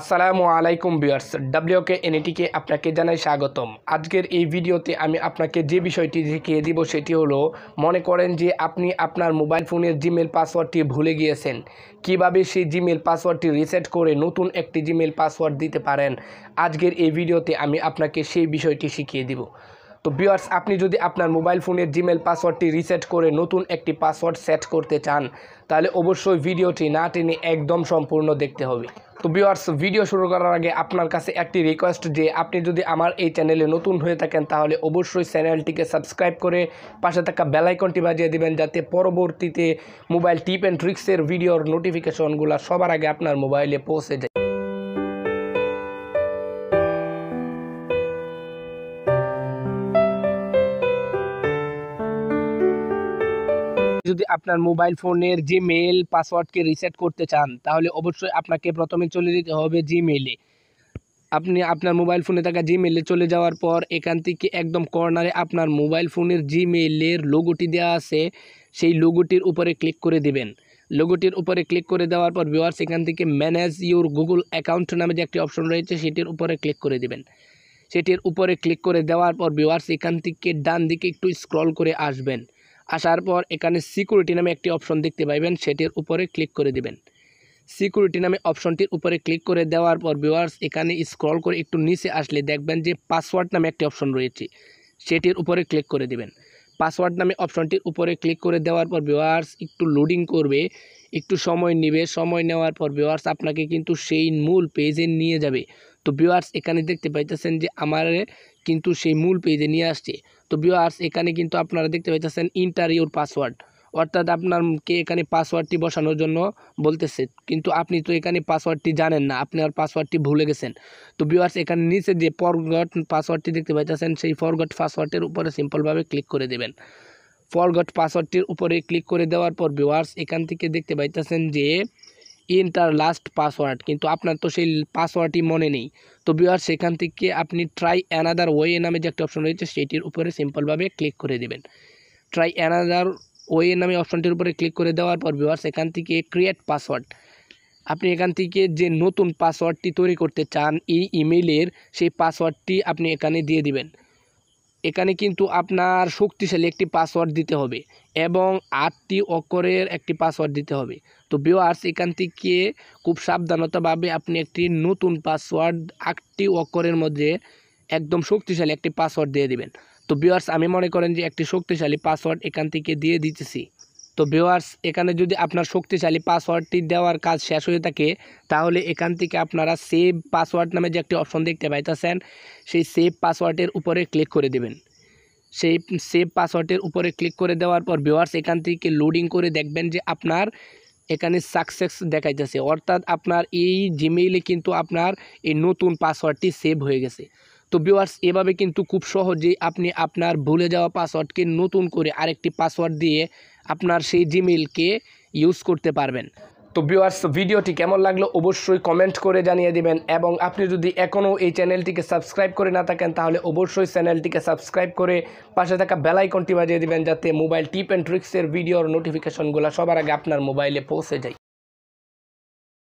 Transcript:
আসসালামু আলাইকুম বিয়ার্স ডাব্লিউকে এনএটিকে আপনাকে জানাই স্বাগতম আজকের এই ভিডিওতে আমি আপনাকে যে বিষয়টি শিখিয়ে দিব সেটি হলো মনে করেন যে আপনি আপনার মোবাইল ফোনের জিমেল পাসওয়ার্ডটি ভুলে গিয়েছেন কিভাবে সেই জিমেল পাসওয়ার্ডটি রিসেট করে নতুন একটি জিমেল পাসওয়ার্ড দিতে পারেন আজকের এই ভিডিওতে আমি আপনাকে সেই বিষয়টি শিখিয়ে দিব তো বিয়ার্স আপনি যদি আপনার মোবাইল ফোনের জিমেল পাসওয়ার্ডটি রিসেট করে নতুন একটি পাসওয়ার্ড সেট করতে চান তাহলে অবশ্যই ভিডিওটি না টেনে একদম সম্পূর্ণ দেখতে হবে তো ভিওয়ার্স ভিডিও শুরু করার আগে আপনার কাছে একটি রিকোয়েস্ট যে আপনি যদি আমার এই চ্যানেলে নতুন হয়ে থাকেন তাহলে অবশ্যই চ্যানেলটিকে সাবস্ক্রাইব করে পাশে থাকা বেলাইকনটি বাজিয়ে দিবেন যাতে পরবর্তীতে মোবাইল টিপ অ্যান্ড ট্রিক্সের ভিডিওর নোটিফিকেশনগুলো সবার আগে আপনার মোবাইলে পৌঁছে যায় যদি আপনার মোবাইল ফোনের জিমেল পাসওয়ার্ডকে রিসেট করতে চান তাহলে অবশ্যই আপনাকে প্রথমে চলে যেতে হবে জিমেলে আপনি আপনার মোবাইল ফোনে থাকা জিমেলে চলে যাওয়ার পর এখান থেকে একদম কর্নারে আপনার মোবাইল ফোনের জিমেলের লোগোটি দেওয়া আছে সেই লোগোটির উপরে ক্লিক করে দেবেন লোগোটির উপরে ক্লিক করে দেওয়ার পর ভিওয়ার্স এখান থেকে ম্যানেজ ইউর গুগল অ্যাকাউন্ট নামে যে একটি অপশন রয়েছে সেটির উপরে ক্লিক করে দেবেন সেটির উপরে ক্লিক করে দেওয়ার পর ভিওয়ার্স এখান থেকে ডান দিকে একটু স্ক্রল করে আসবেন আসার পর এখানে সিকিউরিটি নামে একটি অপশন দেখতে পাইবেন সেটির উপরে ক্লিক করে দিবেন সিকিউরিটি নামে অপশনটির উপরে ক্লিক করে দেওয়ার পর ভিউয়ার্স এখানে স্ক্রল করে একটু নিচে আসলে দেখবেন যে পাসওয়ার্ড নামে একটি অপশন রয়েছে সেটির উপরে ক্লিক করে দিবেন পাসওয়ার্ড নামে অপশনটির উপরে ক্লিক করে দেওয়ার পর ভিউয়ার্স একটু লোডিং করবে একটু সময় নেবে সময় নেওয়ার পর ভিউয়ার্স আপনাকে কিন্তু সেই মূল পেজে নিয়ে যাবে তো ভিউয়ার্স এখানে দেখতে পাইতেছেন যে আমার কিন্তু সেই মূল পেজে নিয়ে আসছে তো ভিওয়ার্স এখানে কিন্তু আপনারা দেখতে পাইতেছেন ইন্টার ইউর পাসওয়ার্ড অর্থাৎ আপনারকে এখানে পাসওয়ার্ডটি বসানোর জন্য বলতেছে কিন্তু আপনি তো এখানে পাসওয়ার্ডটি জানেন না আপনি আর পাসওয়ার্ডটি ভুলে গেছেন তো ভিওয়ার্স এখানে নিচে যে ফরগট পাসওয়ার্ডটি দেখতে পাইতেছেন সেই ফরগট পাসওয়ার্ডের উপরে সিম্পলভাবে ক্লিক করে দেবেন ফরগট পাসওয়ার্ডটির উপরে ক্লিক করে দেওয়ার পর ভিওয়ার্স এখান থেকে দেখতে পাইতেছেন যে এন্টার লাস্ট পাসওয়ার্ড কিন্তু আপনার তো সেই পাসওয়ার্ডটি মনে নেই তো বিহার সেখান থেকে আপনি ট্রাই অ্যানাদার ওয়ে নামে যে একটা অপশন রয়েছে সেটির উপরে সিম্পলভাবে ক্লিক করে দেবেন ট্রাই অ্যানাদার ওয়ে নামে অপশনটির উপরে ক্লিক করে দেওয়ার পর বিহার সেখান থেকে ক্রিয়েট পাসওয়ার্ড আপনি এখান থেকে যে নতুন পাসওয়ার্ডটি তৈরি করতে চান এই ইমেলের সেই পাসওয়ার্ডটি আপনি এখানে দিয়ে দিবেন এখানে কিন্তু আপনার শক্তিশালী একটি পাসওয়ার্ড দিতে হবে এবং আটটি অক্ষরের একটি পাসওয়ার্ড দিতে হবে তো বিওয়ার্স এখান থেকে খুব সাবধানতাভাবে আপনি একটি নতুন পাসওয়ার্ড আটটি অক্ষরের মধ্যে একদম শক্তিশালী একটি পাসওয়ার্ড দিয়ে দিবেন তো বিওয়ার্স আমি মনে করেন যে একটি শক্তিশালী পাসওয়ার্ড এখান থেকে দিয়ে দিতেছি তো ভিওয়ার্স এখানে যদি আপনার শক্তিশালী পাসওয়ার্ডটি দেওয়ার কাজ শেষ হয়ে থাকে তাহলে এখান থেকে আপনারা সেভ পাসওয়ার্ড নামে যে একটি অপশন দেখতে পাইতেছেন সেই সেভ পাসওয়ার্ডের উপরে ক্লিক করে দেবেন সেই সেভ পাসওয়ার্ডের উপরে ক্লিক করে দেওয়ার পর ভিওয়ার্স এখান থেকে লোডিং করে দেখবেন যে আপনার এখানে সাকসেস দেখাইতেছে অর্থাৎ আপনার এই জিমেইলে কিন্তু আপনার এই নতুন পাসওয়ার্ডটি সেভ হয়ে গেছে তো ভিওয়ার্স এভাবে কিন্তু খুব সহজেই আপনি আপনার ভুলে যাওয়া পাসওয়ার্ডকে নতুন করে আরেকটি পাসওয়ার্ড দিয়ে আপনার সেই জিমেইলকে ইউজ করতে পারবেন তো ভিউয়ার্স ভিডিওটি কেমন লাগলো অবশ্যই কমেন্ট করে জানিয়ে দিবেন এবং আপনি যদি এখনও এই চ্যানেলটিকে সাবস্ক্রাইব করে না থাকেন তাহলে অবশ্যই চ্যানেলটিকে সাবস্ক্রাইব করে পাশে থাকা বেলাইকনটি বাজিয়ে দিবেন যাতে মোবাইল টিপ অ্যান্ড ট্রিক্সের ভিডিওর নোটিফিকেশনগুলো সবার আগে আপনার মোবাইলে পৌঁছে যায়